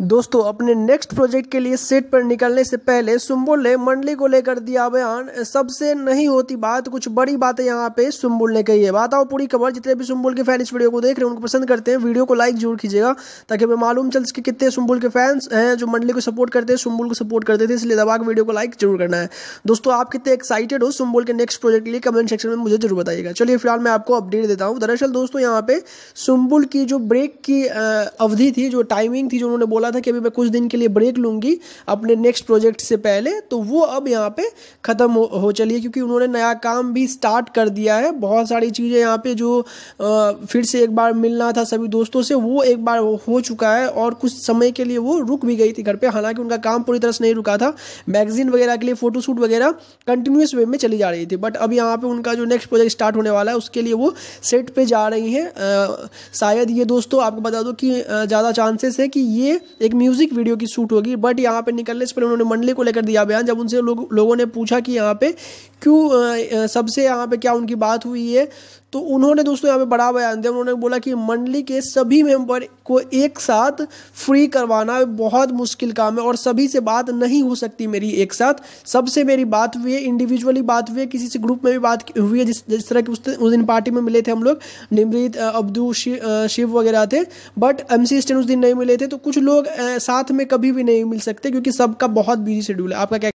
दोस्तों अपने next project के लिए सेट पर निकलने से पहले सुम्बुल ने मंडली को लेकर दिया बयान सबसे नहीं होती बात कुछ बड़ी बातें यहाँ पे सुम्बुल ने कही है बात आओ पूरी खबर जितने भी सुम्बुल के फैन इस वीडियो को देख रहे हैं उनको पसंद करते हैं वीडियो को लाइक जरूर कीजिएगा ताकि हमें मालूम चल सके कितने सुम्बुल के फैंस हैं जो मंडली को सपोर्ट करते हैं सुम्बुल को सपोर्ट करते थे इसलिए दबा के वीडियो को लाइक जरूर करना है दोस्तों आप कितने एक्साइटेड हो सुम्बुल के नेक्स्ट प्रोजेक्ट के लिए कमेंट सेक्शन में मुझे जरूर बताइएगा चलिए फिलहाल मैं आपको अपडेट देता हूँ दरअसल दोस्तों यहाँ पे सुम्बुल की जो ब्रेक की अवधि थी जो टाइमिंग थी जो उन्होंने बोला बोला था कि अभी मैं कुछ दिन के लिए ब्रेक लूँगी अपने नेक्स्ट प्रोजेक्ट से पहले तो वो अब यहाँ पे ख़त्म हो, हो चली है क्योंकि उन्होंने नया काम भी स्टार्ट कर दिया है बहुत सारी चीज़ें यहाँ पे जो आ, फिर से एक बार मिलना था सभी दोस्तों से वो एक बार हो चुका है और कुछ समय के लिए वो रुक भी गई थी घर पर हालाँकि उनका काम पूरी तरह से नहीं रुका था मैगजीन वगैरह के लिए फ़ोटोशूट वगैरह कंटिन्यूस वे में चली जा रही थी बट अब यहाँ पर उनका जो नेक्स्ट प्रोजेक्ट स्टार्ट होने वाला है उसके लिए वो सेट पर जा रही हैं शायद ये दोस्तों आपको बता दो कि ज़्यादा चांसेस है कि ये एक म्यूजिक वीडियो की शूट होगी बट यहाँ पे निकलने से पहले उन्होंने मंडली को लेकर दिया बयान जब उनसे लोग लोगों ने पूछा कि यहाँ पे क्यों सबसे यहाँ पे क्या उनकी बात हुई है तो उन्होंने दोस्तों यहाँ पे बड़ा बयान दिया उन्होंने बोला कि मंडली के सभी मेंबर को एक साथ फ्री करवाना बहुत मुश्किल काम है और सभी से बात नहीं हो सकती मेरी एक साथ सबसे मेरी बात हुई है इंडिविजुअली बात हुई है किसी से ग्रुप में भी बात हुई है जिस जिस तरह की उस, उस दिन पार्टी में मिले थे हम लोग निमृत अब्दू शिव वगैरह थे बट एम सी स्टैंड उस दिन नहीं मिले थे तो कुछ लोग साथ में कभी भी नहीं मिल सकते क्योंकि सबका बहुत बिजी शेड्यूल है आपका क्या